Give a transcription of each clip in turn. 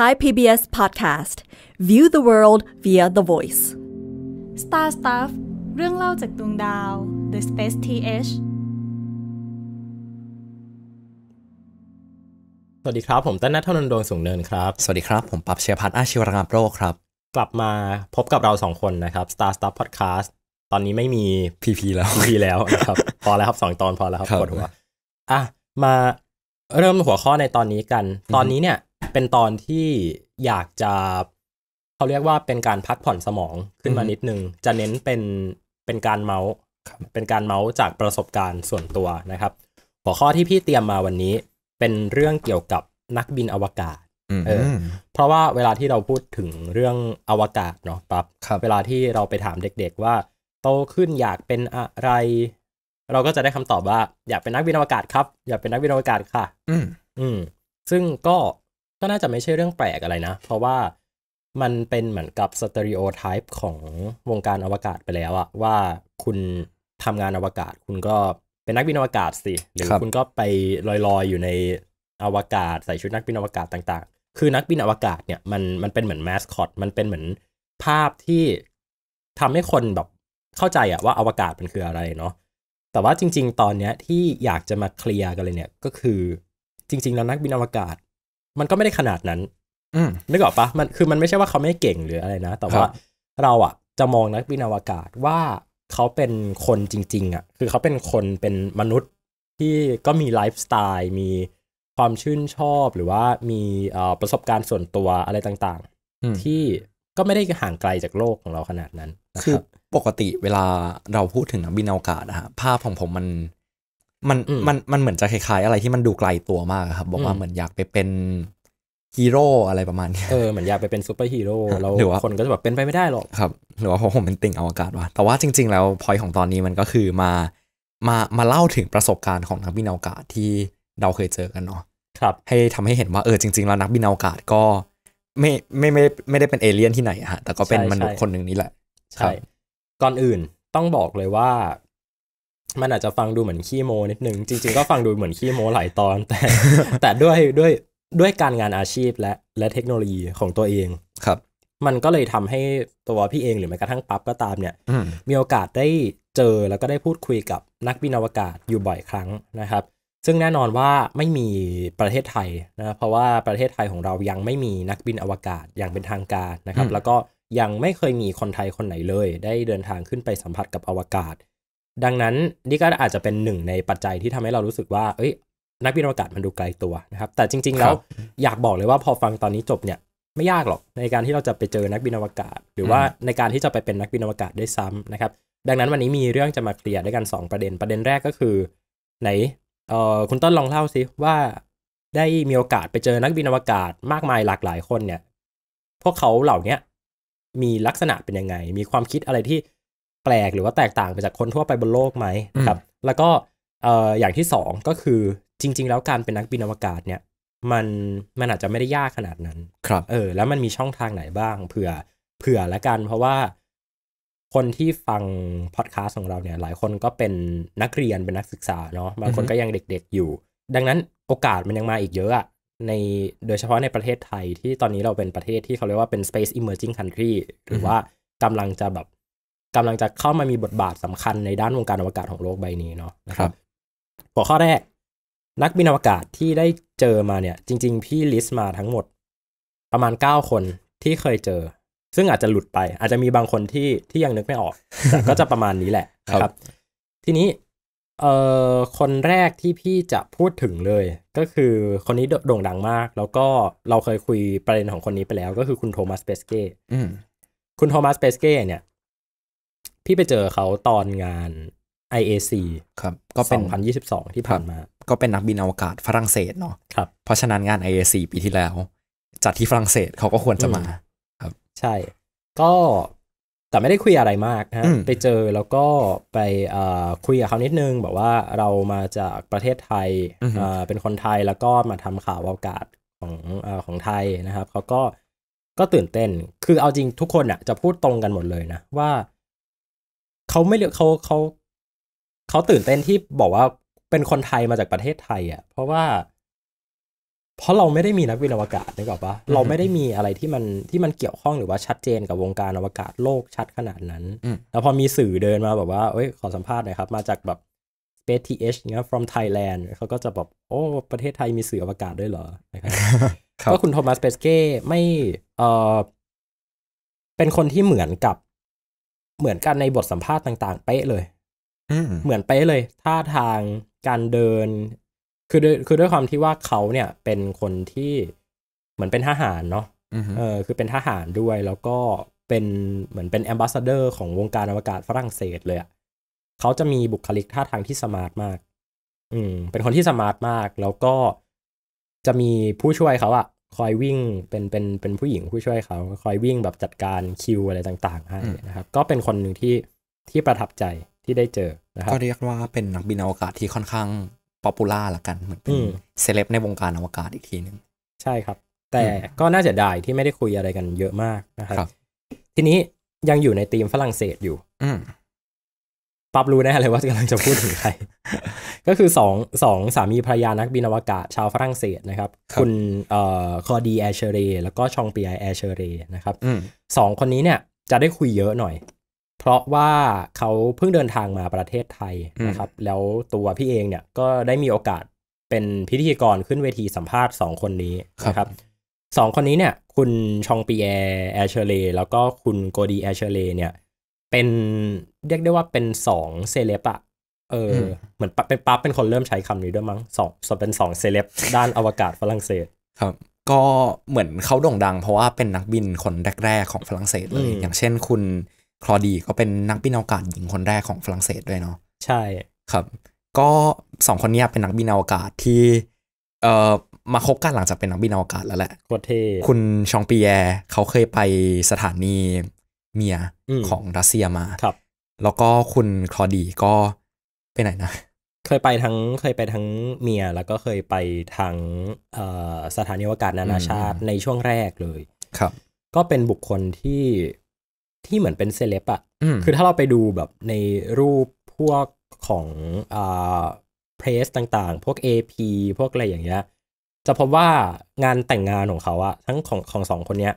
Thai PBS Podcast View the world via the voice Star Stuff เรื่องเล่าจากดวงดาว The Space TH สวัสดีครับ ผม ต้นนัทธนนโดวงสูงเนิน ครับ สวัสดีครับ ผมปับเชียพัฒน์อาชีวรงามโรคครับ กลับมาพบกับเราสองคนนะครับ Star Stuff Podcast ตอนนี้ไม่มีพีพีแล้วพีแล้วนะครับ พอแล้วครับสองตอนพอแล้วครับปวดหัวอ่ะมาเริ่มหัวข้อในตอนนี้กัน ตอนนี้เนี่ยเป็นตอนที่อยากจะเขาเรียกว่าเป็นการพักผ่อนสมองขึ้นมานิดนึงจะเน้นเป็นเป็นการเมาส์เป็นการเมาส์จากประสบการณ์ส่วนตัวนะครับ หัวข้อที่พี่เตรียมมาวันนี้เป็นเรื่องเกี่ยวกับนักบินอวกาศเออ เพราะว่าเวลาที่เราพูดถึงเรื่องอวกาศเนาะปั๊บเวลาที่เราไปถามเด็กๆ ว่า โตขึ้นอยากเป็นอะไร เราก็จะได้คำตอบว่าอยากเป็นนักบินอวกาศครับ อยากเป็นนักบินอวกาศค่ะ อืมอืมซึ่งก็ก็น่าจะไม่ใช่เรื่องแปลกอะไรนะ เพราะว่ามันเป็นเหมือนกับ สเตอริโอไทป์ของวงการอวกาศไปแล้วอะว่าคุณทำงานอวกาศคุณก็เป็นนักบินอวกาศสิหรือคุณก็ไปลอยๆอยู่ในอวกาศ ใส่ชุดนักบินอวกาศต่างๆ คือนักบินอวกาศเนี่ยมันมันเป็นเหมือนแมสคอตมันเป็นเหมือนภาพที่ทำให้คน แบบเข้าใจอะว่าอวกาศมันคืออะไรเนาะแต่ว่าจริง ๆตอนเนี้ยที่อยากจะมาเคลียร์กันเลยเนี่ย ก็คือจริงๆ แล้วนักบินอวกาศมันก็ไม่ได้ขนาดนั้นนึกออกปะมัน คือมันไม่ใช่ว่าเขาไม่เก่งหรืออะไรนะ แต่ว่าเราอะจะมองนักบินอวกาศว่าเขาเป็นคนจริง ๆอะคือเขาเป็นคน เป็นมนุษย์ที่ก็มีไลฟ์สไตล์ มีความชื่นชอบ หรือว่ามีประสบการณ์ส่วนตัวอะไรต่าง ๆ ที่ก็ไม่ได้ห่างไกลจากโลกของเราขนาดนั้น คือปกติเวลาเราพูดถึงนักบินอวกาศอะภาพของผมมันมันมันมันเหมือนจะคล้ายๆอะไรที่มันดูไกลตัวมากครับ บอกว่าเหมือนอยากไปเป็นฮีโร่อะไรประมาณนี้เออเหมือนอยากไปเป็นซูเปอร์ฮีโร่แล้หรือว่าคนก็จะแบบเป็นไปไม่ได้หรอกครับหรือว่าผมเป็นติ่งอวกาศว่ะแต่ว่าจริง ๆแล้ว พอยของตอนนี้มันก็คือมามามาเล่าถึงประสบการณ์ของนักบินอวกาศที่เราเคยเจอกันเนาะครับ ให้ทำให้เห็นว่าเออจริงๆ แล้วนักบินอวกาศก็ไม่ไม่ไม่ไม่ได้เป็นเอเลี่ยนที่ไหนฮะแต่ก็เป็นมนุษย์คนหนึ่งนี่แหละใช่ก่อนอื่นต้องบอกเลยว่ามันอาจจะฟังดูเหมือนขี้โมนิดนึงจริง ๆ ก็ฟังดูเหมือนขี้โมหลายตอน แต่ แต่ด้วยด้วยด้วยการงานอาชีพและและเทคโนโลยีของตัวเอง ครับ มันก็เลยทำให้ตัวพี่เองหรือแม้กระทั่งปั๊บก็ตามเนี่ยมีโอกาสได้เจอแล้วก็ได้พูดคุยกับนักบินอวกาศอยู่บ่อยครั้งนะครับ ซึ่งแน่นอนว่าไม่มีประเทศไทยนะ เพราะว่าประเทศไทยของเรายังไม่มีนักบินอวกาศอย่างเป็นทางการนะครับ แล้วก็ยังไม่เคยมีคนไทยคนไหนเลย ได้เดินทางขึ้นไปสัมผัสกับอวกาศดังนั้นนี่ก็อาจจะเป็นหนึ่งในปัจจัยที่ทำให้เรารู้สึกว่า เอ้ย นักบินอวกาศมันดูไกลตัวนะครับ แต่จริงๆแล้วอยากบอกเลยว่าพอฟังตอนนี้จบเนี่ยไม่ยากหรอกในการที่เราจะไปเจอนักบินอวกาศ หรือว่าในการที่จะไปเป็นนักบินอวกาศได้ซ้ำนะครับ ดังนั้นวันนี้มีเรื่องจะมาเคลียร์ด้วยกัน2ประเด็นประเด็นแรกก็คือไหนเอ่อคุณต้นลองเล่าสิว่า ได้มีโอกาสไปเจอนักบินอวกาศมากมายหลากหลายคนเนี่ย พวกเขาเหล่านี้มีลักษณะเป็นยังไงมีความคิดอะไรที่แปลกหรือว่าแตกต่างไปจากคนทั่วไปบนโลกไหมครับ แล้วก็เอ่ออย่างที่สองก็คือจริงๆแล้วการเป็นนักบินอวกาศเนี่ย มันมันอาจจะไม่ได้ยากขนาดนั้น ครับ เออแล้วมันมีช่องทางไหนบ้างเผื่อ เผื่อละกัน เพราะว่าคนที่ฟังพอดคาสต์ของเราเนี่ยหลายคนก็เป็นนักเรียนเป็นนักศึกษาเนาะบางคนก็ยังเด็กๆอยู่ ดังนั้นโอกาสมันยังมาอีกเยอะอะในโดยเฉพาะในประเทศไทยที่ตอนนี้เราเป็นประเทศที่เขาเรียกว่าเป็น space emerging country หรือว่ากำลังจะแบบกำลังจะเข้ามามีบทบาทสำคัญในด้านวงการอวกาศของโลกใบนี้เนาะนะครับหัวข้อแรก นักบินอวกาศที่ได้เจอมาเนี่ย จริง ๆ พี่ลิสต์มาทั้งหมด ประมาณเก้าคนที่เคยเจอ ซึ่งอาจจะหลุดไป อาจจะมีบางคนที่ที่ยังนึกไม่ออก ก็จะประมาณนี้แหละนะครับ ทีนี้เอ่อคนแรกที่พี่จะพูดถึงเลย ก็คือคนนี้โด่งดังมาก แล้วก็เราเคยคุยประเด็นของคนนี้ไปแล้ว ก็คือคุณโทมัสเปสเก้คุณโทมัสเปสเก้เนี่ยพี่ไปเจอเขาตอนงาน IAC ครับ ก็เป็น2022 ที่ผ่านมา ก็เป็นนักบินอวกาศฝรั่งเศสเนาะ ครับ เพราะฉะนั้นงาน IAC ปีที่แล้วจัดที่ฝรั่งเศสเขาก็ควรจะมา ครับ ใช่ ก็แต่ไม่ได้คุยอะไรมากนะ ไปเจอแล้วก็ไปคุยกับเขานิดนึงแบบว่าเรามาจากประเทศไทยเป็นคนไทยแล้วก็มาทำข่าวอวกาศของของไทยนะครับเขาก็ก็ตื่นเต้น คือเอาจริงทุกคนอ่ะจะพูดตรงกันหมดเลยนะว่าเขาไม่เขาเขา เขาตื่นเต้นที่บอกว่าเป็นคนไทยมาจากประเทศไทยอ่ะ เพราะว่า เพราะเราไม่ได้มีนักบินอวกาศนึกออกปะเราไม่ได้มีอะไรที่มันที่มันเกี่ยวข้องหรือว่าชัดเจนกับวงการอวกาศโลกชัดขนาดนั้น แล้วพอมีสื่อเดินมาแบบว่า เอ้ยขอสัมภาษณ์หน่อยครับ มาจากแบบ Space TH เงี้ย from Thailand เขาก็จะแบบ โอ้ ประเทศไทยมีสื่ออวกาศด้วยเหรอก็คุณโทมัสเปสเก้ไม่ เออเป็นคนที่เหมือนกับเหมือนกันในบทสัมภาษณ์ต่างๆเป๊ะเลยเหมือนเป๊ะเลย ท่าทางการเดิน คือคือด้วยความที่ว่าเขาเนี่ย เป็นคนที่เหมือนเป็นทหารเนาะ เออ คือเป็นทหารด้วย แล้วก็เป็นเหมือนเป็นแอมบาสเดอร์ของวงการอวกาศฝรั่งเศสเลยอะเขาจะมีบุคลิกท่าทางที่สมาร์ทมากอืมเป็นคนที่สมาร์ทมากแล้วก็จะมีผู้ช่วยเขาอะคอยวิ่ง เป็นเป็นเป็นผู้หญิงผู้ช่วยเขา คอยวิ่งแบบจัดการคิวอะไรต่างๆ ให้นะครับ ก็เป็นคนหนึ่งที่ที่ประทับใจที่ได้เจอนะครับก็เรียกว่าเป็นนักบินอวกาศที่ค่อนข้างป๊อปปูล่าละกันเหมือนเป็นเซเลบในวงการอวกาศอีกทีนึง ใช่ครับ แต่ก็น่าจะได้ที่ไม่ได้คุยอะไรกันเยอะมากนะครับ ทีนี้ยังอยู่ในทีมฝรั่งเศสอยู่ปั๊บรู้แน่เลยว่ากำลังจะพูดถึงใคร ก็คือสองสองสามีภรรยานักบินอวกาศชาวฝรั่งเศสนะครับ คุณเอ่อคอดีแอเชเรแล้วก็ชองเปียแอเชเรนะครับสองคนนี้เนี่ยจะได้คุยเยอะหน่อย เพราะว่าเขาเพิ่งเดินทางมาประเทศไทยนะครับ แล้วตัวพี่เองเนี่ยก็ได้มีโอกาสเป็นพิธีกรขึ้นเวทีสัมภาษณ์สองคนนี้นะครับสองคนนี้เนี่ย คุณชองปีแอแอเชเลแล้วก็คุณโกดีแอเชเลเนี่ยเป็น เรียกได้ว่าเป็นสองเซเลบอะเออ เหมือนเป็นปั๊บเป็นคนเริ่มใช้คำนี้ด้วยมั้งสองสเป็นสองเซเลบด้านอวกาศฝรั่งเศสครับ ก็เหมือนเขาโด่งดังเพราะว่าเป็นนักบินคนแรก ๆ ของฝรั่งเศสเลย อย่างเช่นคุณ คลอดีก็เป็นนักบินอวกาศหญิงคนแรกของฝรั่งเศสด้วยเนาะใช่ครับ ก็สองคนนี้เป็นนักบินอวกาศที่ เอ่อมาคบกันหลังจากเป็นนักบินอวกาศแล้วแหละโคตรเท่คุณชองปีแยเขาเคยไปสถานีเมีย ของรัสเซียมาครับ แล้วก็คุณคลอดีก็ ไปไหนนะ เคยไปทั้งเคยไปทั้งเมีย แล้วก็เคยไปทั้งสถานีวกาศนานาชาติ ในช่วงแรกเลย ครับก็เป็นบุคคลที่ที่เหมือนเป็นเซเลบอะคือถ้าเราไปดูแบบในรูปพวกของอเพรสต่างๆ พวก AP พวกอะไรอย่างเงี้ย จะพบว่างานแต่งงานของเขาอะทั้งของของสองคนเนี้ย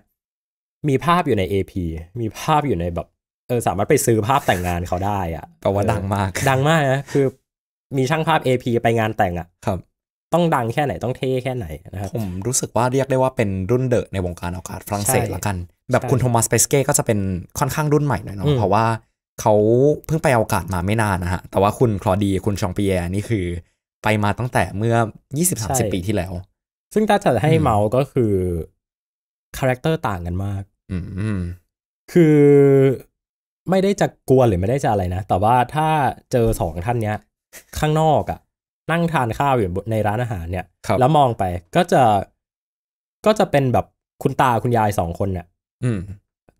มีภาพอยู่ใน AP มีภาพอยู่ในแบบเออสามารถไปซื้อภาพแต่งงานเขาได้ อ่ะแปลว่าดังมาก ดังมากนะ คือ มีช่างภาพ AP ไปงานแต่งอะครับ ต้องดังแค่ไหน ต้องเท่แค่ไหนนะครับผมรู้สึกว่าเรียกได้ว่าเป็นรุ่นเดอะในวงการอวกาศฝรั่งเศสละกัน แบบคุณโทมัสเปสเก้ก็จะเป็นค่อนข้างรุ่นใหม่หน่อยเนาะเพราะว่าเขาเพิ่งไปอวกาศมาไม่นานนะฮะ แต่ว่าคุณคลอดีคุณชองปีแอร์นี่คือ ไปมาตั้งแต่เมื่อ 20-30 ปีที่แล้ว ซึ่งถ้าจะให้เมาส์ก็คือคาแรคเตอร์ต่างกันมาก คือไม่ได้จะกลัวหรือไม่ได้จะอะไรนะ แต่ว่าถ้าเจอสองท่านเนี้ย ข้างนอกอะ่ะ นั่งทานข้าวอยู่ในร้านอาหารเนี่ย แล้วมองไปก็จะก็จะเป็นแบบคุณตาคุณยายสองคนเนี่ย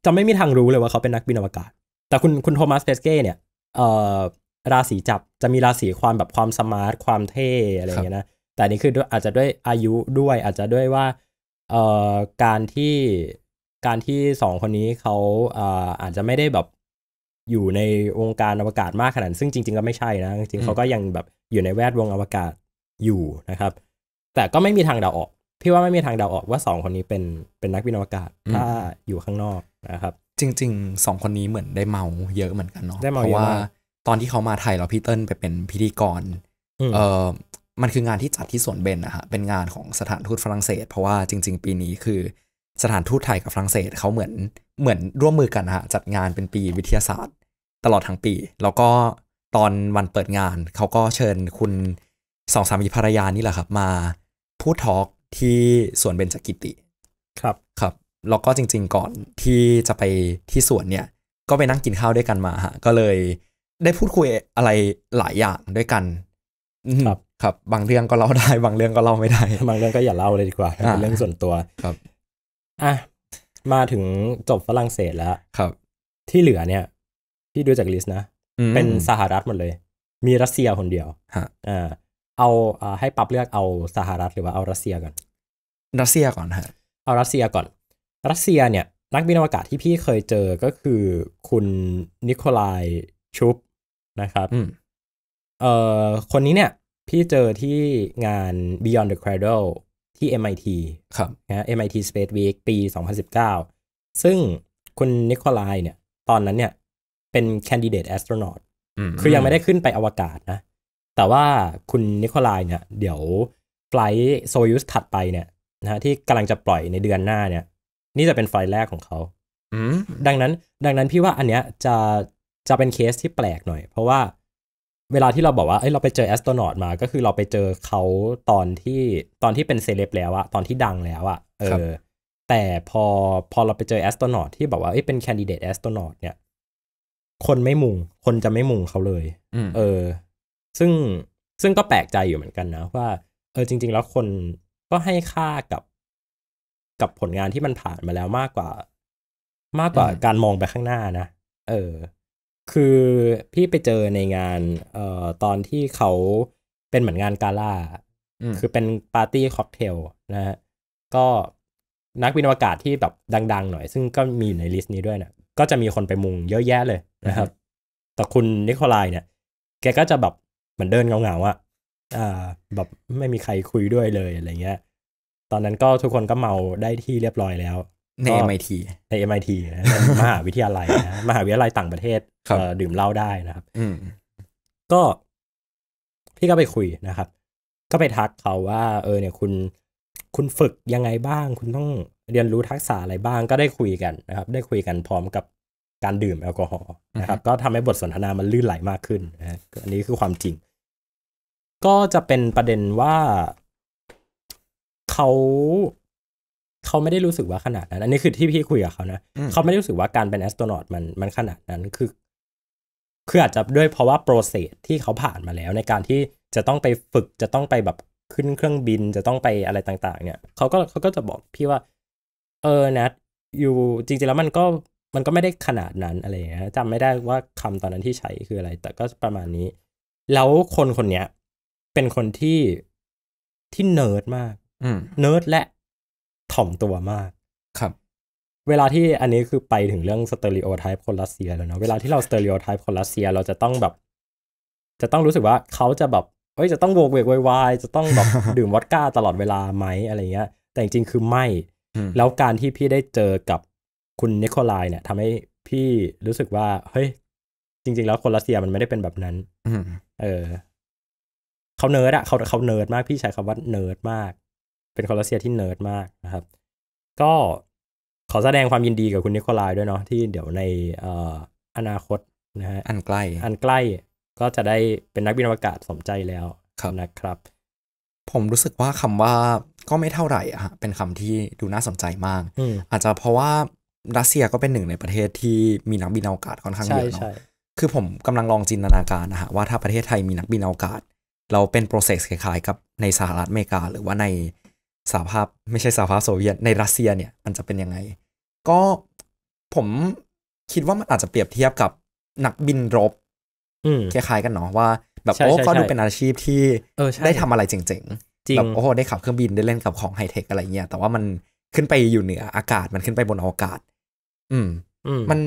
จะไม่มีทางรู้เลยว่าเขาเป็นนักบินอวกาศ แต่คุณคุณโทมัสเตสเก้เนี่ยเอ่อราศีจับจะมีราศีความแบบความสมาร์ท ความเท่อะไรเงี้ยนะ แต่นี่คืออาจจะด้วยอายุด้วยอาจจะด้วยว่าเอ่อการที่การที่สองคนนี้เขาเอ่ออาจจะไม่ได้แบบอยู่ในวงการอวกาศมากขนาดซึ่งจริง ๆก็ไม่ใช่นะจริงเขาก็ยังแบบอยู่ในแวดวงอวกาศอยู่นะครับ แต่ก็ไม่มีทางเดาออก พี่ว่าไม่มีทางเดาออกว่าสองคนนี้เป็นเป็นนักบินอวกาศถ้าอยู่ข้างนอกนะครับจริงๆสองคนนี้เหมือนได้เมาเยอะเหมือนกันเนาะเพราะว่าตอนที่เขามาไทยเราพี่เติ้ลไปเป็นพิธีกรเอ่อมันคืองานที่จัดที่สวนเบนนะฮะ เป็นงานของสถานทูตฝรั่งเศส เพราะว่าจริงๆ ปีนี้คือสถานทูตไทยกับฝรั่งเศสเขาเหมือนเหมือนร่วมมือกันนะฮะจัดงานเป็นปีวิทยาศาสตร์ ตลอดทั้งปี แล้วก็ตอนวันเปิดงานเขาก็เชิญคุณสองสามีภรรยานี่แหละครับ มาพูดทอล์กที่สวนเบญจกิติ ครับครับแล้วก็จริงๆ ก่อนที่จะไปที่สวนเนี่ย ก็ไปนั่งกินข้าวด้วยกันมาฮะก็เลยได้พูดคุยอะไรหลายอย่างด้วยกันครับครับบางเรื่องก็เล่าได้ บางเรื่องก็เล่าไม่ได้บางเรื่องก็อย่าเล่าเลยดีกว่าเป็นเรื่องส่วนตัวครับอ่ะมาถึงจบฝรั่งเศสแล้วครับ ที่เหลือเนี่ย ที่ดูจากลิสต์นะเป็นสหรัฐหมดเลย มีรัสเซียคนเดียว ฮะอ่าเอาอ่าให้ปรับเลือกเอาสหรัฐหรือว่าเอารัสเซียก่อนรัสเซียก่อนฮะ เอารัสเซียก่อนรัสเซียเนี่ยนักบินอวกาศที่พี่เคยเจอก็คือคุณนิโคลายชุบนะครับอเอ่อคนนี้เนี่ยพี่เจอที่งาน Beyond the Cradle ที่ MIT ครับนะ MIT Space Week ปี 2019 ซึ่งคุณนิโคลายเนี่ย ตอนนั้นเนี่ยเป็น candidate astronaut คือยังไม่ได้ขึ้นไปอวกาศนะ แต่ว่าคุณนิโคลายเนี่ย เดี๋ยวไฟล์โซยูสถัดไปเนี่ยนะที่กำลังจะปล่อยในเดือนหน้าเนี่ย นี่จะเป็นไฟล์แรกของเขา ดังนั้น ดังนั้นพี่ว่าอันเนี้ยจะจะเป็นเคสที่แปลกหน่อย เพราะว่าเวลาที่เราบอกว่า เอ้ย เราไปเจอแอสโตรนอตมา ก็คือเราไปเจอเขาตอนที่ ตอนที่เป็นเซเลบแล้วอะตอนที่ดังแล้วอะเออ แต่พอ พอเราไปเจอแอสโตรนอตที่บอกว่า เอ้ย เป็นแคนดิเดตแอสโตรนอตเนี่ย คนไม่มุงคนจะไม่มุงเขาเลย เออ ซึ่ง ซึ่งก็แปลกใจอยู่เหมือนกันนะ ว่า เออ จริง ๆ แล้วคนก็ให้ค่ากับ กับผลงานที่มันผ่านมาแล้วมากกว่า มากกว่าการมองไปข้างหน้านะ เออคือพี่ไปเจอในงานเอ่อตอนที่เขาเป็นเหมือนงานกาล่า คือเป็นปาร์ตี้ค็อกเทลนะฮะก็นักบินอวกาศที่แบบ ดังๆหน่อย ซึ่งก็มีอยู่ในลิสต์นี้ด้วยนะก็จะมีคนไปมุงเยอะแยะเลยนะครับ แต่คุณนิโคลายเนี่ย แกก็จะแบบ เหมือนเดินเงาๆอะ่ะอ่าแบบไม่มีใครคุยด้วยเลย อะไรเงี้ย ตอนนั้นก็ทุกคนก็เมาได้ที่เรียบร้อยแล้วใน MIT ใน MIT มหาวิทยาลัยนะ มหาวิทยาลัยต่างประเทศดื่มเหล้าได้นะครับก็พี่ก็ไปคุยนะครับ ก็ไปทักเขาว่า เออเนี่ย คุณ คุณฝึกยังไงบ้าง คุณต้องเรียนรู้ทักษะอะไรบ้างก็ได้คุยกันนะครับ ได้คุยกันพร้อมกับการดื่มแอลกอฮอล์นะครับ ก็ทำให้บทสนทนามันลื่นไหลมากขึ้นนะอันนี้คือความจริง ก็จะเป็นประเด็นว่าเขาเขาไม่ได้รู้สึกว่าขนาดนั้น อันนี้คือที่พี่คุยกับเขานะ เขาไม่ได้รู้สึกว่าการเป็นแอสโตรนอตมันมันขนาดนั้นคือ คืออาจจะด้วยเพราะว่าโปรเซสที่เขาผ่านมาแล้ว ในการที่จะต้องไปฝึกจะต้องไปแบบขึ้นเครื่องบินจะต้องไปอะไรต่าง ๆ เนี่ย เขาก็เขาก็จะบอกพี่ว่า เออนะ อยู่จริงๆแล้วมันก็มันก็ไม่ได้ขนาดนั้นอะไรเงี้ยจำไม่ได้ว่าคำตอนนั้นที่ใช้คืออะไร แต่ก็ประมาณนี้ แล้วคนคนเนี้ย เป็นคนที่ที่เนิร์ดมากเนิร์ดและถ่อมตัวมากครับ เวลาที่อันนี้คือไปถึงเรื่องสเตอริโอไทป์คนรัสเซียแล้วเนาะเวลาที่เราสเตอริโอไทป์คนรัสเซียเราจะต้องแบบ จะต้องรู้สึกว่าเขาจะแบบเอ้ยจะต้องโวกเวกวายจะต้องแบบดื่มวอดก้าตลอดเวลาไหมอะไรเงี้ย แต่จริงๆคือไม่ แล้วการที่พี่ได้เจอกับคุณนิโคลายเนี่ยทำให้พี่รู้สึกว่า เฮ้ย จริง ๆ แล้วคนรัสเซียมันไม่ได้เป็นแบบนั้นเออเขาเนิร์ดอะเขาเขาเนิร์ดมากพี่ใช้คำว่าเนิร์ดมากเป็นคอรัสเซียที่เนิร์ดมากนะครับ ก็ ขอแสดงความยินดีกับคุณนิโคลายด้วยเนาะที่เดี๋ยวในอนาคตนะฮะอันใกล้ อันใกล้ก็จะได้เป็นนักบินอวกาศสมใจแล้วนะครับ ผมรู้สึกว่าคำว่าก็ไม่เท่าไหร่อะเป็นคำที่ดูน่าสนใจมาก อาจจะเพราะว่ารัสเซียก็เป็นหนึ่งในประเทศที่มีนักบินอวกาศค่อนข้างเยอะเนาะคือผมกำลังลองจินตนาการนะฮะว่าถ้าประเทศไทยมีนักบินอวกาศ เราเป็นโปรเซสคล้ายๆกับในสหรัฐอเมริกาหรือว่าในสหภาพไม่ใช่สหภาพโซเวียต ในรัสเซียเนี่ย มันจะเป็นยังไง ก็ผมคิดว่ามันอาจจะเปรียบเทียบกับนักบินรบคล้ายๆ กันเนาะว่า แบบ โอ้ก็ดูเป็นอาชีพที่ ได้ทำอะไรเจ๋งๆ แบบ โอ้โห ได้ขับเครื่องบิน ได้เล่นกับของไฮเทค อะไรเงี้ย แต่ว่ามันขึ้นไปอยู่เหนืออากาศมันขึ้นไปบนอวกาศอืมมัน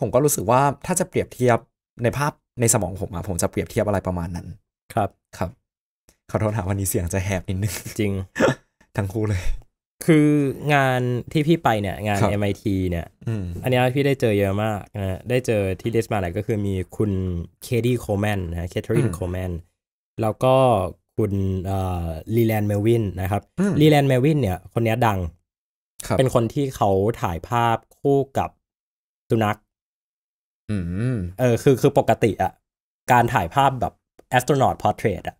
ผมก็รู้สึกว่าถ้าจะเปรียบเทียบในภาพในสมองผมอะผมจะเปรียบเทียบอะไรประมาณนั้น ครับครับขอโทษหาวันนี้เสียงจะแหบนิดนึงจริงทั้งคู่เลย คืองานที่พี่ไปเนี่ย งาน MIT เนี่ยอันนี้พี่ได้เจอเยอะมากนะได้เจอที่เดสมาหลายก็คือมีคุณเคดี้โคลแมนนะเคทรินโคลแมนแล้วก็คุณลีแลนด์เมลวินนะครับลีแลนด์เมลวินเนี่ยคนนี้ดัง เป็นคนที่เขาถ่ายภาพคู่กับ สุนัขเออ คือคือปกติอะการถ่ายภาพแบบแอสโตรนอตพอร์เทรตอะ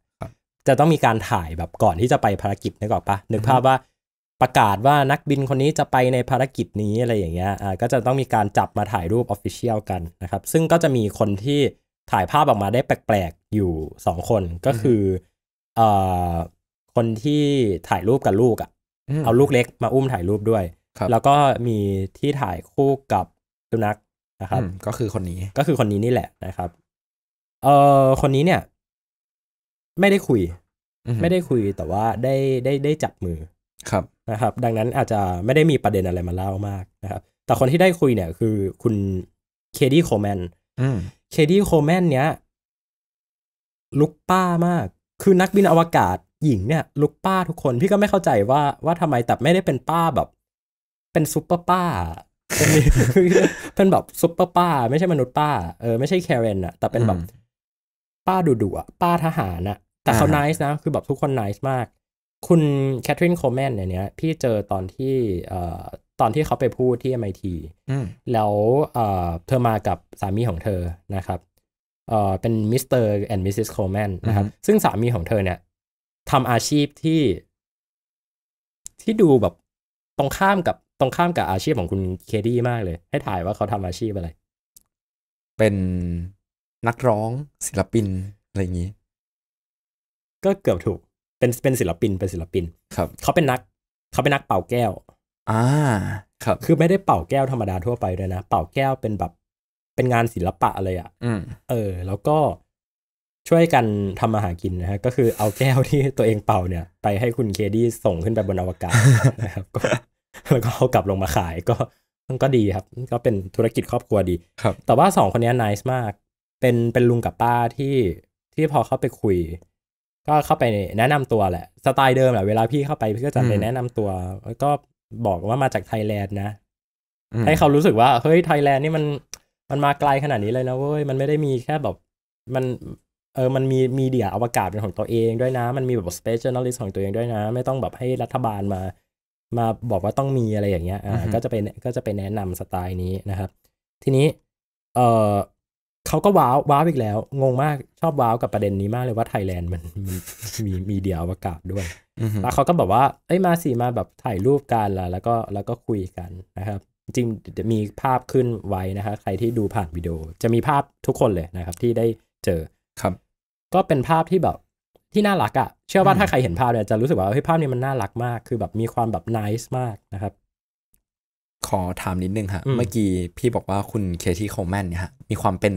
จะต้องมีการถ่ายแบบก่อนที่จะไปภารกิจนึกออกปะนึกภาพว่าประกาศว่านักบินคนนี้จะไปในภารกิจนี้อะไรอย่างเงี้ยอ่าก็จะต้องมีการจับมาถ่ายรูปออฟฟิเชียลกันนะครับ ซึ่งก็จะมีคนที่ถ่ายภาพออกมาได้แปลกๆอยู่สองคนก็คือเอ่อคนที่ถ่ายรูปกับลูกอะ่ะ เอาลูกเล็กมาอุ้มถ่ายรูปด้วยแล้วก็มีที่ถ่ายคู่กับสุนัขนะครับก็คือคนนี้ก็คือคนนี้นี่แหละนะครับ เอ่อคนนี้เนี่ยไม่ได้คุย ไม่ได้คุยแต่ว่าได้ได้ได้จับมือครับนะครับ ดังนั้นอาจจะไม่ได้มีประเด็นอะไรมาเล่ามากนะครับ แต่คนที่ได้คุยเนี่ย คือคุณเคดี้โคแมนเคดี้โคแมนเนี้ยลุกป้ามาก คือนักบินอวกาศหญิงเนี่ยลุกป้าทุกคน พี่ก็ไม่เข้าใจว่าว่าทำไม แต่ไม่ได้เป็นป้าแบบ เป็นซุปเปอร์ป้าเป็นแบบซุปเปอร์ป้า ไม่ใช่มนุษย์ป้าเออไม่ใช่แคเรนอะแต่เป็นแบบป้าดุดุอะป้าทหารอะแต่เขาไนส์นะคือแบบทุกคนไนส์มาก คุณแคทรินโคลแมนเนี่ยนีพี่เจอตอนที่ เอ่อตอนที่เขาไปพูดที่ MIT แล้วเอ่อเธอมากับสามีของเธอนะครับ เอ่อเป็นมิสเตอร์แอนด์มิสซิสโคลแมนนะครับ ซึ่งสามีของเธอเนี่ยทำอาชีพที่ ที่ดูแบบตรงข้ามกับตรงข้ามกับอาชีพของคุณเคดี้มากเลย ให้ถ่ายว่าเขาทำอาชีพอะไร เป็นนักร้องศิลปิน อะไรอย่างนี้ ก็เกือบถูกเป็นเป็นศิลปินเป็นศิลปินครับเขาเป็นนัก เขาเป็นนักเป่าแก้ว อ่าครับคือไม่ได้เป่าแก้วธรรมดาทั่วไปเลยนะ เป่าแก้วเป็นแบบเป็นงานศิลปะอะไรอ่ะเออ แล้วก็ช่วยกันทำมาหากินนะฮะ ก็คือเอาแก้วที่ตัวเองเป่าเนี่ย ไปให้คุณเคดี้ส่งขึ้นไปบนอวกาศนะครับแล้วก็เอากลับลงมาขาย ก็มันก็ดีครับ ก็เป็นธุรกิจครอบครัวดีครับ แต่ว่าสองคนนี้น่ิสมากเป็นเป็นลุงกับป้าที่ที่พอเข้าไปคุย ก็เข้าไปแนะนำตัวแหละ สไตล์เดิมแหละเวลาพี่เข้าไปพี่ก็จะไปแนะนำตัวแล้วก็บอกว่ามาจากไทยแลนด์นะ ให้เขารู้สึกว่าเฮ้ยไทยแลนด์นี่มันมันมาไกลขนาดนี้เลยนะเว้ยมันไม่ได้มีแค่แบบ มัน เออ มันมีมีเดียอวกาศเป็นของตัวเองด้วยนะ มันมีแบบสเปเชียลนอลิสของตัวเองด้วยนะ ไม่ต้องแบบให้รัฐบาลมา มาบอกว่าต้องมีอะไรอย่างเงี้ย อ่า ก็จะไปก็จะไปแนะนำสไตล์นี้นะครับ ทีนี้ เออเขาก็ว้าวว้าวอีกแล้ว งงมาก ชอบว้าวกับประเด็นนี้มากเลยว่าไทยแลนด์มันมีมีมีเดียวอากาศด้วยแล้วเขาก็บอกว่าเอ้ยมาสิมาแบบถ่ายรูปกันละแล้วก็แล้วก็คุยกันนะครับ จริงจะมีภาพขึ้นไว้นะครับใครที่ดูผ่านวิดีโอจะมีภาพทุกคนเลยนะครับ ที่ได้เจอครับ ก็เป็นภาพที่แบบที่น่ารักอะ่ะเชื่อว่าถ้าใครเห็นภาพเนี่ยจะรู้สึกว่าเฮ้ยภาพนี้มันน่ารักมาก คือแบบมีความแบบน่าสมากนะครับขอถามนิดนึงฮะเมื่อกี้พี่บอกว่าคุณเคที่โคลแมนเนี่ยฮะ มีความเป็น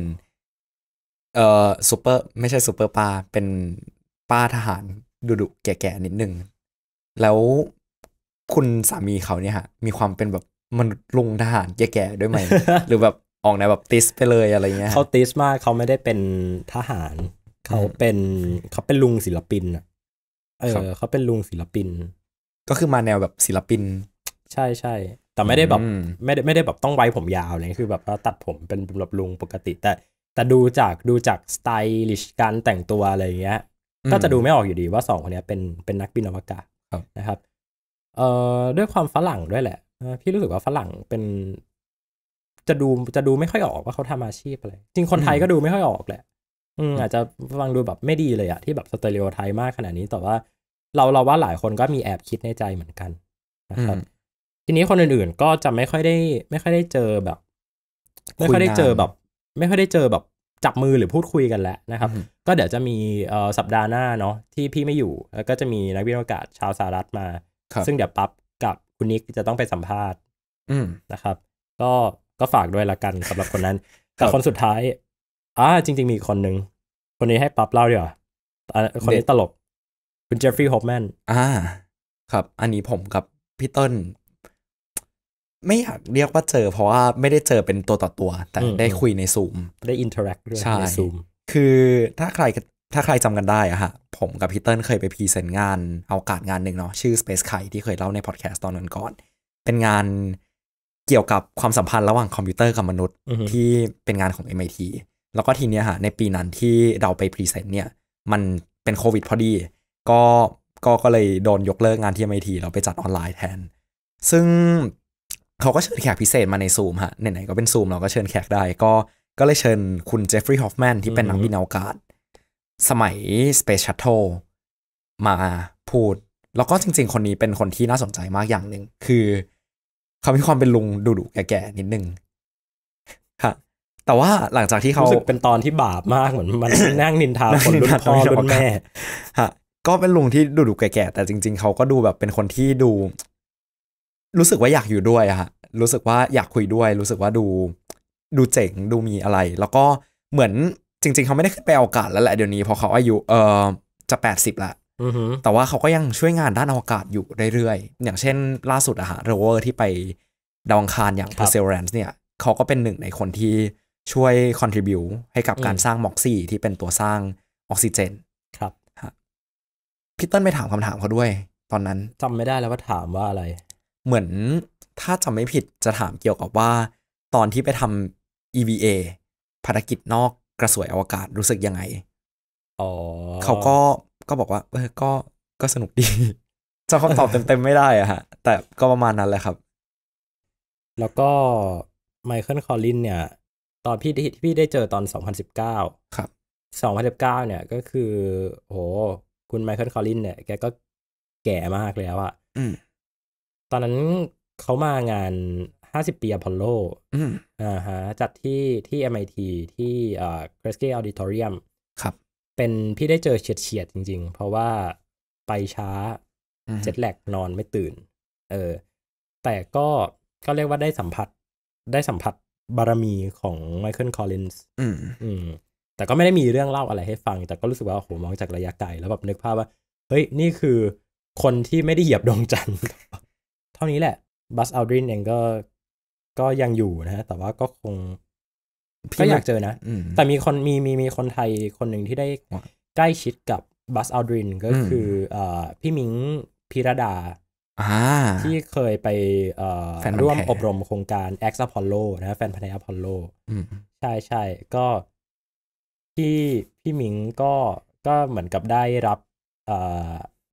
เอ่อซูเปอร์ไม่ใช่ซูเปอร์ป้าเป็นป้าทหารดุดุแก่ๆ นิดนึงแล้วคุณสามีเขาเนี่ยฮะมีความเป็นแบบมันลุงทหารแก่ๆด้วยไหมหรือแบบออกแนวแบบติสไปเลยอะไรเงี้ยเขาติสมากเขาไม่ได้เป็นทหารเขาเป็นเขาเป็นลุงศิลปินอ่ะเออเขาเป็นลุงศิลปิน ก็คือมาแนวแบบศิลปิน ใช่ใช่แต่ไม่ได้แบบไม่ได้ไม่ได้แบบต้องไว้ผมยาวเลยคือแบบตัดผมเป็นแบบลุงปกติแต่แต่ดูจากดูจากสไตลิชการแต่งตัวอะไรอย่างเงี้ย ก็จะดูไม่ออกอยู่ดีว่าสองคนนี้เป็นเป็นนักบินอวกาศนะครับเอ่อด้วยความฝรั่งด้วยแหละ พี่รู้สึกว่าฝรั่งเป็นจะดูจะดูไม่ค่อยออกว่าเขาทำอาชีพอะไรจริงคนไทยก็ดูไม่ค่อยออกแหละ อืมอาจจะฟังดูแบบไม่ดีเลยอะที่แบบสเตอริโอไทยมากขนาดนี้แต่ว่าเราเราว่าหลายคนก็มีแอบคิดในใจเหมือนกันนะครับ ทีนี้คนอื่นๆก็จะไม่ค่อยได้ ไม่ค่อยได้เจอแบบไม่ค่อยได้เจอแบบไม่ค่อยได้เจอแบบจับมือหรือพูดคุยกันแล้วนะครับ ก็เดี๋ยวจะมีสัปดาห์หน้าเนาะที่พี่ไม่อยู่แล้วก็จะมีนักวิทยาศาสตร์ชาวสหรัฐมา ซึ่งเดี๋ยวปั๊บกับคุณนิกจะต้องไปสัมภาษณ์นะครับ ก็ก็ฝากด้วยละกันสำหรับคนนั้นแต่คนสุดท้าย อ่า จริง ๆ มีคนหนึ่งคนนี้ให้ปั๊บเล่าดีกว่าคนนี้ตลก คุณเจฟฟรีย์ฮอปแมนอ่า ครับ อันนี้ผมกับพี่เติ้ลไม่อยากเรียกว่าเจอเพราะว่า ไม่ได้เจอเป็นตัวต่อตัว แต่ได้คุยในซูมได้อินเทอร์แอคด้วยในซูมคือถ้าใครถ้าใครจำกันได้อะฮะผมกับพีเตอร์เคยไปพรีเซนต์งานเอากาศงานหนึ่งเนาะชื่อ Space ไข่ที่เคยเล่าในพอดแคสต์ตอนนั้นก่อน เป็นงาน เกี่ยวกับความสัมพันธ์ระหว่างคอมพิวเตอร์กับมนุษย์ที่เป็นงานของ MIT แล้วก็ทีเนี้ยฮะในปีนั้นที่เราไปพรีเซนต์เนี่ย มันเป็นโควิด พอดี ก็ก็ก็เลยโดนยกเลิกงานที่ MIT เราไปจัดออนไลน์แทน ซึ่งเขาก็เชิญแขกพิเศษมาในซูมฮะไหนๆก็เป็นซูมเราก็เชิญแขกได้ ก็ก็เลยเชิญคุณเจฟฟรีย์ฮอฟแมนที่เป็นนักบินอวกาศสมัย Space Shuttle มาพูด แล้วก็จริงๆ คนนี้เป็นคนที่น่าสนใจมากอย่างหนึ่ง คือ เขามีความเป็นลุงดุดุแก่ๆนิดนึงค่ะแต่ว่าหลังจากที่เขา รู้สึกเป็นตอนที่บาปมากเหมือนมันนั่งนินทาคนรุ่นพ่อรุ่นแม่ฮะ ก็เป็นลุงที่ดูดุแก่ๆแต่จริงๆ เขาก็ดูแบบเป็นคนที่ดูรู้สึกว่าอยากอยู่ด้วยอะฮะรู้สึกว่าอยากคุยด้วย รู้สึกว่าดูดูเจ๋ง ดูมีอะไร แล้วก็เหมือนจริงๆ เขาไม่ได้ขึ้นไปอวกาศแล้วแหละเดี๋ยวนี้พอเขาอายุเออจะแปดสิบละแต่ว่าเขาก็ยังช่วยงานด้านอวกาศอยู่เรื่อยๆ อย่างเช่นล่าสุดอะฮะโรเวอร์ที่ไปดาวังคารอย่างเพอร์เซ r a รนซ์เนี่ย เขาก็เป็นหนึ่งในคนที่ช่วยคอน tribu วให้กับการสร้างม็อกซี่ที่เป็นตัวสร้างออกซิเจน ครับพี่เติ้ลไปถามคำถามเขาด้วยตอนนั้นจำไม่ได้แล้วว่าถามว่าอะไรเหมือนถ้าจำไม่ผิดจะถามเกี่ยวกับว่า ตอนที่ไปทำ EVA ภารกิจนอกกระสวยอวกาศรู้สึกยังไง เขาก็ ก็บอกว่าเออก็ ก็สนุกดี จะคำตอบเต็มๆไม่ได้อะฮะ แต่ก็ประมาณนั้นแหละครับ แล้วก็ไมเคิลคอลลินเนี่ย ตอนพี่ที่พี่ได้เจอตอน 2019ครับ2019 เนี่ย ก็คือโหคุณไมเคิลคอลินเนี่ย แกก็แก่มากแล้วอะตอนนั้นเขามางาน 50 ปีอพอลโลอ่าฮะจัดที่ที่ MIT ที่อ่า k r e สก e a u d i t o รียมครับ เป็นพี่ได้เจอเฉียดเฉียดจริง ๆ เพราะว่าไปช้าเจ็ดแหลกนอนไม่ตื่น เออ แต่ก็ ก็เรียกว่าได้สัมผัสได้สัมผัสบารมีของไมเคิลคอลลินส์อืมแต่ก็ไม่ได้มีเรื่องเล่าอะไรให้ฟังแต่ก็รู้สึกว่า โอ้โห มองจากระยะไกลแล้วแบบนึกภาพว่าเฮ้ยนี่คือคนที่ไม่ได้เหยียบดวงจันทร์เท่านี้แหละบัสอัลดรินเองก็ก็ยังอยู่นะฮะแต่ว่าก็คงก็อยากเจอนะ แต่มีคนมีมีมีคนไทยคนหนึ่งที่ได้ใกล้ชิดกับบัสอัลดริน ก็คืออพี่มิงพิรดาที่เคยไปร่วมอบรมโครงการ a อ s Apollo นะแฟนพันธ์ Apollo ใช่ใช่ก็ที่พี่มิงก็ก็เหมือนกับได้รับ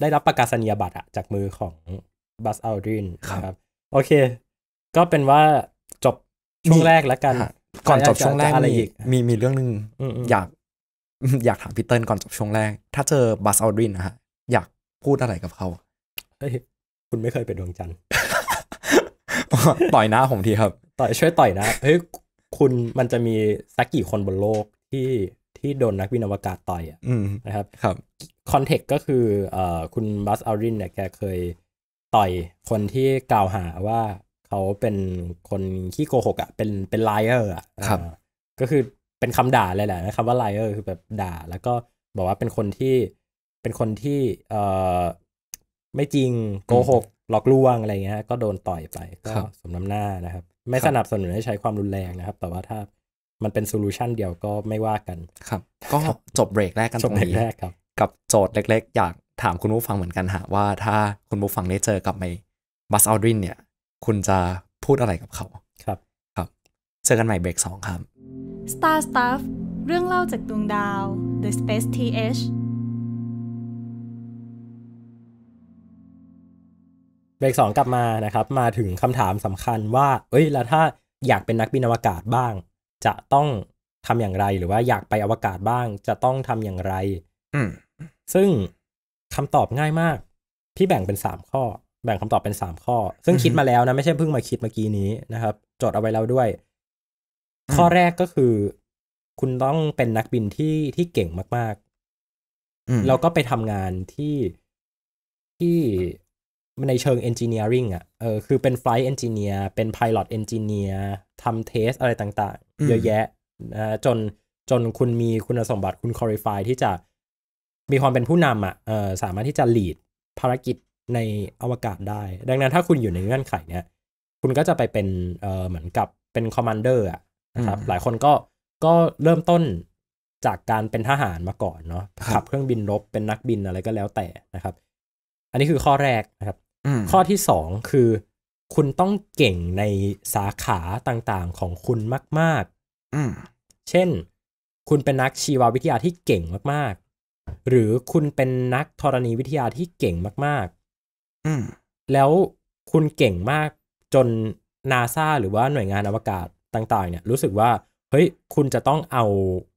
ได้รับประกาศนียบัตรจากมือของบัสอัลดรินครับ โอเค ก็เป็นว่าจบ ช่วงแรกแล้วกัน ก่อนจบช่วงแรกอะไรอีก มีมีเรื่องหนึ่งอยาก อยากถามพี่เติ้ลก่อนจบช่วงแรก ถ้าเจอบัสอัลดรินนะฮะ อยากพูดอะไรกับเขาเฮ้ย คุณไม่เคยเป็นดวงจันทร์ต่อยหน้าผมทีครับ ต่อยช่วยต่อยนะเฮ้ย คุณมันจะมีสักกี่คนบนโลกที่ที่โดนนักวินอวกาศต่อยอ่ะ นะครับ ครับ คอนเทกต์ก็คืออคุณบัสอารินเนี่ย แกเคยต่อยคนที่กล่าวหาว่าเขาเป็นคนขี้โกหกอ่ะเป็นเป็นไลเออร์อ่ะครับ ก็คือเป็นคำด่าเลยแหละนะครับว่าไลเออร์คือแบบด่า แล้วก็บอกว่าเป็นคนที่เป็นคนที่เอ่อไม่จริงโกหกหลอกลวงอะไรเงี้ยก็โดนต่อยไปก็สมน้ำหน้านะครับ ไม่สนับสนุนให้ใช้ความรุนแรงนะครับ แต่ว่าถ้ามันเป็นโซลูชันเดียวก็ไม่ว่ากันครับ ก็จบเบรกแรกกันตรงนี้กับโจทย์เล็กๆอย่างถามคุณผู้ฟังเหมือนกันฮะว่าถ้าคุณผู้ฟังได้เจอกับไมบัสอัลดรินเนี่ย คุณจะพูดอะไรกับเขาครับครับเจอกันใหม่เบรกสองครับ Star Stuff เรื่องเล่าจากดวงดาว The Space TH เบรกสองกลับมานะครับ มาถึงคำถามสำคัญว่า เอ้ย แล้วถ้าอยากเป็นนักบินอวกาศบ้าง จะต้องทำอย่างไรหรือว่าอยากไปอวกาศบ้าง จะต้องทำอย่างไรซึ่งคำตอบง่ายมาก พี่แบ่งเป็นสามข้อ แบ่งคำตอบเป็นสามข้อ ซึ่งคิดมาแล้วนะ ไม่ใช่เพิ่งมาคิดเมื่อกี้นี้นะครับ จดเอาไว้แล้วด้วย ข้อแรกก็คือคุณต้องเป็นนักบินที่ที่เก่งมากๆแล้วก็ไปทำงานที่ที่ในเชิงเอนจิเนียริงอ่ะเออคือเป็นไฟล์เอนจิเนียร์เป็นพ p ตเอนจิเนียร์ทำเทส อะไรต่างๆ เยอะแยะนะจนจนคุณมีคุณสมบัติคุณคอริฟายที่จะมีความเป็นผู้นำอ่ะ เออสามารถที่จะลีดภารกิจในอวกาศได้ ดังนั้นถ้าคุณอยู่ในเงื่อนไขเนี้ยคุณก็จะไปเป็น เออเหมือนกับเป็นคอมมานเดอร์อ่ะนะครับ หลายคนก็ ก็เริ่มต้นจากการเป็นทหารมาก่อนเนาะ ขับเครื่องบินรบเป็นนักบินอะไรก็แล้วแต่นะครับ อันนี้คือข้อแรกนะครับ ข้อที่สองคือ คุณต้องเก่งในสาขาต่างๆของคุณมากๆ เช่น คุณเป็นนักชีววิทยาที่เก่งมากหรือคุณเป็นนักธรณีวิทยาที่เก่งมาก ๆ แล้วคุณเก่งมากจนนาซาหรือว่าหน่วยงานอวกาศต่าง ๆ เนี่ย รู้สึกว่า เฮ้ย คุณจะต้องเอา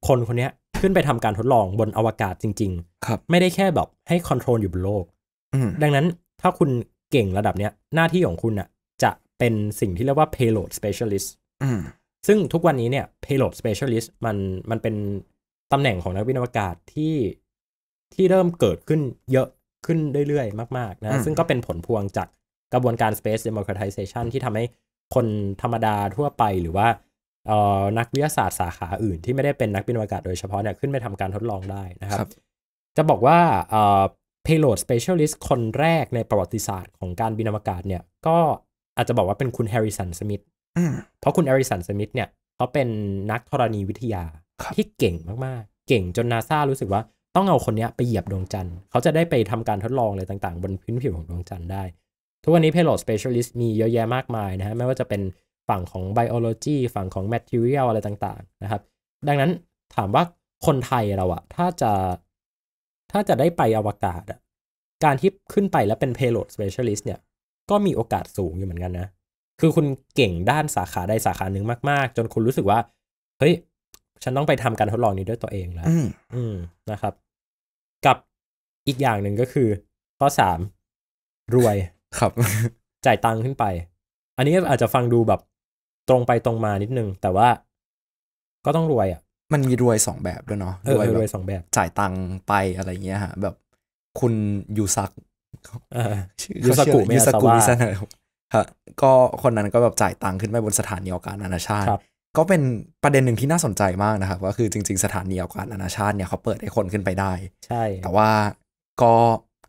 คนคนนี้ขึ้นไปทำการทดลองบนอวกาศจริง ๆ ครับไม่ได้แค่แบบให้คอนโทรลอยู่บนโลกดังนั้นถ้าคุณเก่งระดับเนี้ย หน้าที่ของคุณอะจะเป็นสิ่งที่เรียกว่า payload specialist ซึ่งทุกวันนี้เนี่ย payload specialist มันมันเป็นตำแหน่งของนักวินอวกาศที่ที่เริ่มเกิดขึ้นเยอะขึ้นเรื่อยๆ มาก ๆ นะซึ่งก็เป็นผลพวงจากกระบวนการ Space Democratization ที่ทำให้คนธรรมดาทั่วไป หรือว่านักวิทยาศาสตร์สาขาอื่น ที่ไม่ได้เป็นนักบินอวกาศโดยเฉพาะเนี่ยขึ้นไปทำการทดลองได้นะครับ จะบอกว่า payload specialist คนแรกในประวัติศาสตร์ของการบินอวกาศเนี่ย ก็อาจจะบอกว่าเป็นคุณแฮร์ริสันสมิธเพราะคุณแฮร์ริสันสมิธเนี่ยเขาเป็นนักธรณีวิทยาที่เก่งมากๆ เก่งจนนาซารู้สึกว่าต้องเอาคนนี้ไปเหยียบดวงจันทร์ เขาจะได้ไปทำการทดลองอะไรต่าง ๆ บนพื้นผิวของดวงจันทร์ได้ ทุกวันนี้ payload specialist มีเยอะแยะมากมายนะฮะ ไม่ว่าจะเป็นฝั่งของ biology ฝั่งของ material อะไรต่างๆ นะครับ ดังนั้นถามว่าคนไทยเราอะถ้าจะถ้าจะได้ไปอวกาศอะการที่ขึ้นไปแล้วเป็น payload specialist เนี่ย ก็มีโอกาสสูงอยู่เหมือนกัน นะ คือคุณเก่งด้านสาขาใดสาขาหนึ่งมากๆ จนคุณรู้สึกว่า เฮ้ย ฉันต้องไปทำการทดลองนี้ด้วยตัวเองแล้วนะครับอีกอย่างหนึ่งก็คือ ข้อสามรวย ครับ จ่ายตังค์ขึ้นไป อันนี้อาจจะฟังดูแบบตรงไปตรงมานิดนึง แต่ว่าก็ต้องรวยอ่ะมันมีรวยสองแบบด้วยเนาะรวยรวยสองแบบ จ่ายตังค์ไปอะไรเงี้ยฮะแบบ คุณยูซักยูซากุยูซากุมิซะหนะก็คนนั้นก็แบบจ่ายตังค์ขึ้นไปบนสถานีอวกาศนานาชาติ ก็เป็นประเด็นหนึ่งที่น่าสนใจมากนะครับก็คือจริงๆสถานีอวกาศนานาชาติเนี่ยเขาเปิดให้คนขึ้นไปได้ ใช่ แต่ว่าก็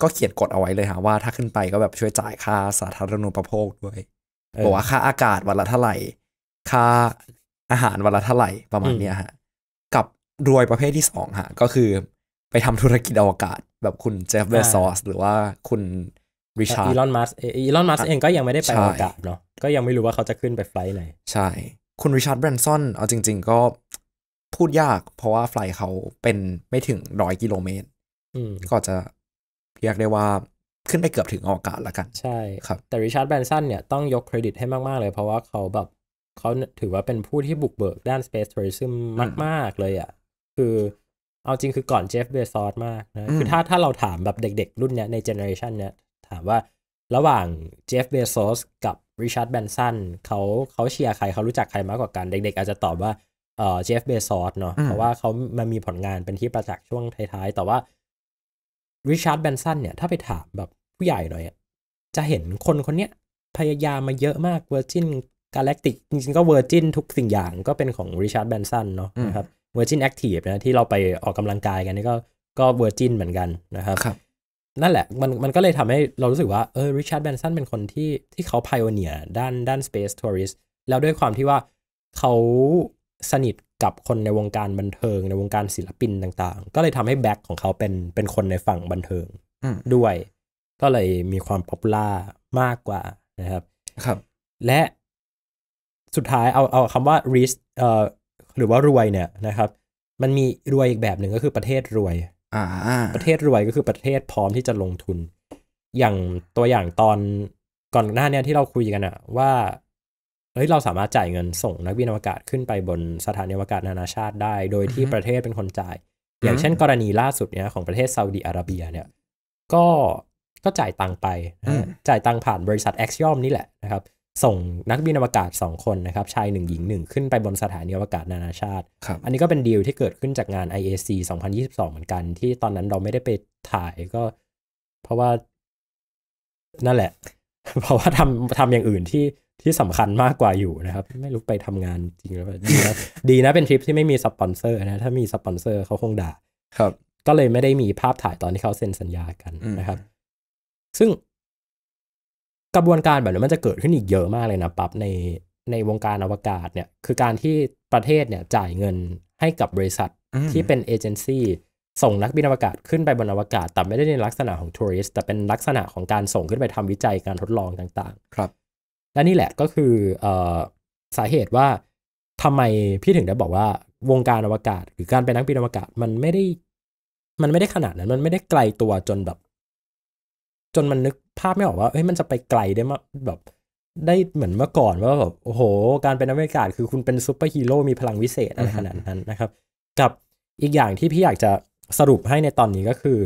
ก็เขียนกฎเอาไว้เลยฮะว่าถ้าขึ้นไปก็แบบช่วยจ่ายค่าสาธารณูปโภคด้วยบอกว่าค่าอากาศวันละเท่าไหร่ ค่าอาหารวันละเท่าไหร่ประมาณเนี้ยฮะกับรวยประเภทที่สองฮะก็คือไปทำธุรกิจอวกาศ แบบคุณเจฟเวอร์ซอสหรือว่าคุณริชาร์ดอีลอนมัสอีลอนมัสเองก็ยังไม่ได้ไปอวกาศเนาะก็ยังไม่รู้ว่าเขาจะขึ้นไปไฟล์ไหนใช่ คุณริชาร์ดแบรนซอนเอาจริง ๆ ก็ พูดยากเพราะว่าไฟล์เขาเป็นไม่ถึงร้อยกิโลเมตรก็จะเรียกได้ว่าขึ้นไปเกือบถึงอวกาศแล้วกัน ใช่ครับแต่ริชาร์ดแบนซันเนี่ยต้องยกเครดิตให้มาก ๆ เลย เพราะว่าเขาแบบเขาถือว่าเป็นผู้ที่บุกเบิกด้าน Space Tourism มาก ๆ เลยอะ่ะคือเอาจริงคือก่อนเจฟเบซอสมากนะ คือถ้าถ้าเราถามแบบเด็ก ๆ รุ่นเนี้ย ในเจเนอเรชันเนี้ย ถามว่าระหว่างเจฟเบซอสกับริชาร์ดแบนซันเขาเขาเชียร์ใครเขารู้จักใครมากกว่ากันเด็ก ๆ อาจจะตอบว่าเออเจฟเบซอสเนาะเพราะว่าเขามันมีผลงานเป็นที่ประจักษ์ช่วงท้ายๆแต่ว่าริชาร์ดแบนซันเนี่ย ถ้าไปถาม แบบผู้ใหญ่หน่อยจะเห็นคนคนเนี้ย พยายามมาเยอะมากเวอร์จินกาแล็กติกจริง ๆ ก็เวอร์จินทุกสิ่งอย่าง ก็เป็นของริชาร์ดแบนซันเนาะนะครับเวอร์จินแอคทีฟนะ ที่เราไปออกกำลังกายกัน นี่ก็ ก็เวอร์จินเหมือนกันนะครับรบนั่นแหละ มันมันก็เลยทำให้เรารู้สึกว่า เออริชาร์ดแบนซันเป็นคนที่ ที่เขาพายเนียด้าน ด้านสเปซทัวริสแล้วด้วยความที่ว่า เขาสนิทกับคนในวงการบันเทิง ในวงการศิลปินต่าง ๆ ก็เลยทำให้แบ็คของเขาเป็นเป็นคนในฝั่งบันเทิงด้วย ก็เลยมีความป๊อปล่ามากกว่านะครับครับและสุดท้ายเอา เอาคำว่า r i s k เอ่อหรือว่ารวยเนี่ยนะครับ มันมีรวยอีกแบบหนึ่งก็คือประเทศรวยอ่า ประเทศรวยก็คือประเทศพร้อมที่จะลงทุน อย่างตัวอย่างตอนก่อนหน้าเนี่ย ที่เราคุยกันอะว่าเฮ้ยเราสามารถจ่ายเงินส่ง นักบินอวกาศขึ้นไปบนสถานีอวกาศนานาชาติได้โดยที่ประเทศเป็นคนจ่ายอย่างเช่นกรณีล่าสุดเนี้ยของประเทศซาอุดีอาระเบียเนี่ย ก็ก็จ่ายตังไป จ่ายตังผ่านบริษัทแอคซิอมนี่แหละนะครับ ส่งนักบินอวกาศ2คนนะครับ ชายหนึ่งหญิงหนึ่งขึ้นไปบนสถานีอวกาศนานาชาติอันนี้ก็เป็นดีลที่เกิดขึ้นจากงาน IAC 2022เหมือนกัน ที่ตอนนั้นเราไม่ได้ไปถ่ายก็ เพราะว่า นั่นแหละ เพราะว่าทำทำอย่างอื่นที่ที่สำคัญมากกว่าอยู่นะครับ ไม่รู้ไปทำงานจริงหรือเปล่าดีนะดีนะเป็นทริปที่ไม่มีสปอนเซอร์นะถ้ามีสปอนเซอร์เขาคงด่า ครับ ก็เลยไม่ได้มีภาพถ่ายตอนที่เขาเซ็นสัญญากันนะครับ ซึ่งกระบวนการแบบนี้มันจะเกิดขึ้นอีกเยอะมากเลยนะ ปั๊บในในวงการอวกาศเนี่ย คือการที่ประเทศเนี่ยจ่ายเงินให้กับบริษัทที่เป็นเอเจนซี่ส่งนักบินอวกาศขึ้นไปบนอวกาศ แต่ไม่ได้ในลักษณะของทัวริสต์แต่เป็นลักษณะของการส่งขึ้นไปทำวิจัยการทดลองต่างๆ ครับและนี่แหละก็คือสาเหตุว่าทำไมพี่ถึงได้บอกว่าวงการอวกาศหรือการเป็นนักบินอวกาศ มันไม่ได้ มันไม่ได้ขนาดนั้น มันไม่ได้ไกลตัวจนแบบ จนมันนึกภาพไม่ออกว่าเฮ้ยมันจะไปไกลได้มาแบบ ได้เหมือนเมื่อก่อนว่าแบบโอ้โห การเป็นนักบินอวกาศคือคุณเป็นซูเปอร์ฮีโร่มีพลังวิเศษอะไรขนาดนั้นนะครับ กับอีกอย่างที่พี่อยากจะสรุปให้ในตอนนี้ก็คือ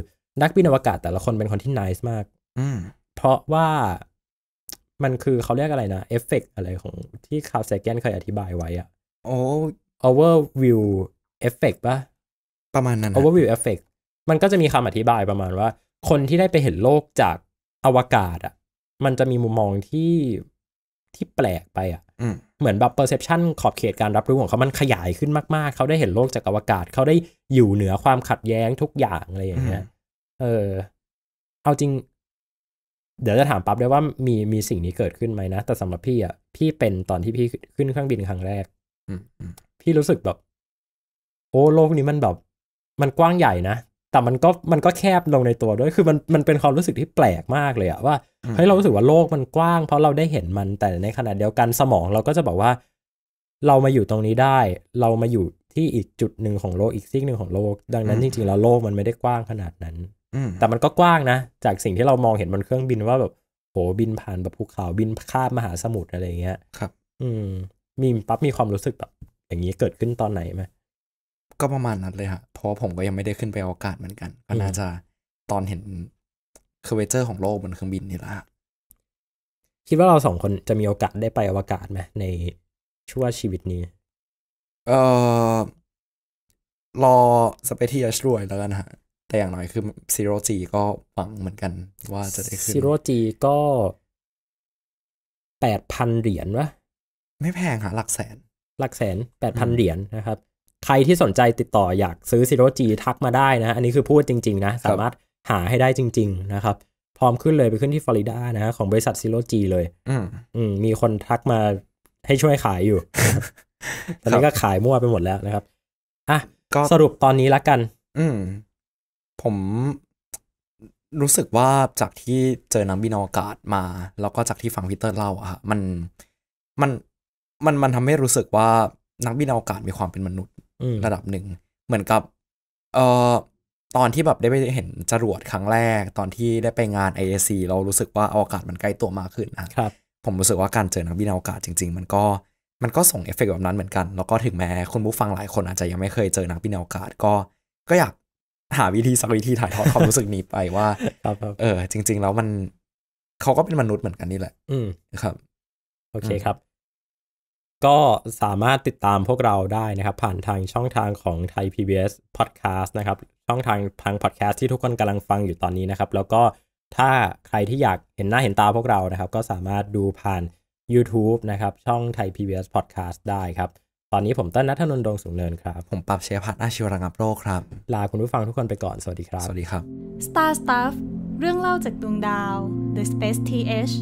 นักบินอวกาศแต่ละคนเป็นคนที่นิสมากเพราะว่ามันคือเขาเรียกอะไรนะเอฟเฟกอะไรของที่คาร์เซแกนเคยอธิบายไว้อะโอ้ overview effect ปะประมาณนั้น overview effect มันก็จะมีคำอธิบายประมาณว่า คนที่ได้ไปเห็นโลกจากอวกาศอะ่ะ มันจะมีมุมมองที่ที่แปลกไปอะ่ะเหมือนแบบ perception ขอบเขตการรับรู้ของเขามันขยายขึ้นมากๆ เขาได้เห็นโลกจากอวกาศ เขาได้อยู่เหนือความขัดแย้งทุกอย่างอะไรอย่างเงี้ยเออเอาจริงเดี๋ยวจะถามปั๊บได้ว่ามีมีสิ่งนี้เกิดขึ้นไหมนะแต่สำหรับพี่อ่ะ พี่เป็นตอนที่พี่ขึ้นเครื่องบินครั้งแรกพี่รู้สึกแบบโอ้โลกนี้มันแบบมันกว้างใหญ่นะแต่มันก็มันก็แคบลงในตัวด้วยคือมันมันเป็นความรู้สึกที่แปลกมากเลยอะว่าเฮ้ยเรารู้สึกว่าโลกมันกว้างเพราะเราได้เห็นมัน แต่ในขณะเดียวกันสมอง เราก็จะบอกว่า เรามาอยู่ตรงนี้ได้ เรามาอยู่ที่อีกจุดหนึ่งของโลกอีกซีกหนึ่งของโลก ดังนั้นจริง ๆ แล้วโลกมันไม่ได้กว้างขนาดนั้นแต่มันก็กว้างนะจากสิ่งที่เรามองเห็นบนเครื่องบินว่าแบบโหบินผ่านแบบภูเขาบินข้ามมหาสมุทรอะไรเงี้ยครับ อืม มีปั๊บมีความรู้สึกแบบอย่างนี้เกิดขึ้นตอนไหนไหมก็ประมาณนั้นเลยฮะเพราะผมก็ยังไม่ได้ขึ้นไปอวกาศเหมือนกันก็น่าจะตอนเห็นเคอร์เวเจอร์ของโลกบนเครื่องบินนี่แหละคิดว่าเราสองคนจะมีโอกาสได้ไปอวกาศไหมในช่วชีวิตนี้เอ่อรอสเปเทียชรวยแล้วกันฮะแต่อย่างน้อยคือซีโรจีก็หวังเหมือนกัน ว่าจะได้ขึ้นซีโรจีก็แปดพันเหรียญวะไม่แพงหาหลักแสน หลักแสนแปดพันเหรียญนะครับ ใครที่สนใจติดต่ออยากซื้อซีโรจีทักมาได้นะ อันนี้คือพูดจริง ๆ นะ สามารถหาให้ได้จริง ๆ นะครับ พร้อมขึ้นเลยไปขึ้นที่ฟลอริดานะของบริษัทซีโรจีเลย อืม มีคนทักมาให้ช่วยขายอยู่ตอนนี้ก็ขายมั่วไปหมดแล้วนะครับอ่ะสรุปตอนนี้ละกัน อืมผมรู้สึกว่าจากที่เจอนักบินอวกาศมา แล้วก็จากที่ฟังพีเตอร์เล่าอะมันมันมันมันทำให้รู้สึกว่านักบินอวกาศมีความเป็นมนุษย์ระดับหนึ่งเหมือนกับ เอ่อตอนที่แบบได้ไปเห็นจรวดครั้งแรกตอนที่ได้ไปงาน IAC เรารู้สึกว่าอวกาศมันใกล้ตัวมากขึ้นนะครับ ผมรู้สึกว่าการเจอนักบินอวกาศจริง ๆ มันก็ มันก็ส่งเอฟเฟกแบบนั้นเหมือนกันแล้วก็ถึงแม้คุณผู้ฟังหลายคนอาจจะยังไม่เคยเจอนักบินอวกาศก็ก็อยากหาวิธีสักวิธีถ่ายทอดความรู้สึกนี้ไปว่าเออจริงๆ แล้วมันเขาก็เป็นมนุษย์เหมือนกันนี่แหละอืครับโอเคครับ ก็สามารถติดตามพวกเราได้นะครับ ผ่านทางช่องทางของไทย PBS Podcast นะครับ ช่องทางทางพอดแคสต์ที่ทุกคนกำลังฟังอยู่ตอนนี้นะครับ แล้วก็ถ้าใครที่อยากเห็นหน้าเห็นตาพวกเรานะครับ ก็สามารถดูผ่าน YouTube นะครับ ช่องไทย PBS Podcast ได้ครับตอนนี้ผมต้นนัทนนท์ดวงสูงเนินครับ ผมปรับเชยพัฒน์อาชีวรังับโรคครับ ลาคุณผู้ฟังทุกคนไปก่อน สวัสดีครับ สวัสดีครับ Star Stuff เรื่องเล่าจากดวงดาว The Space TH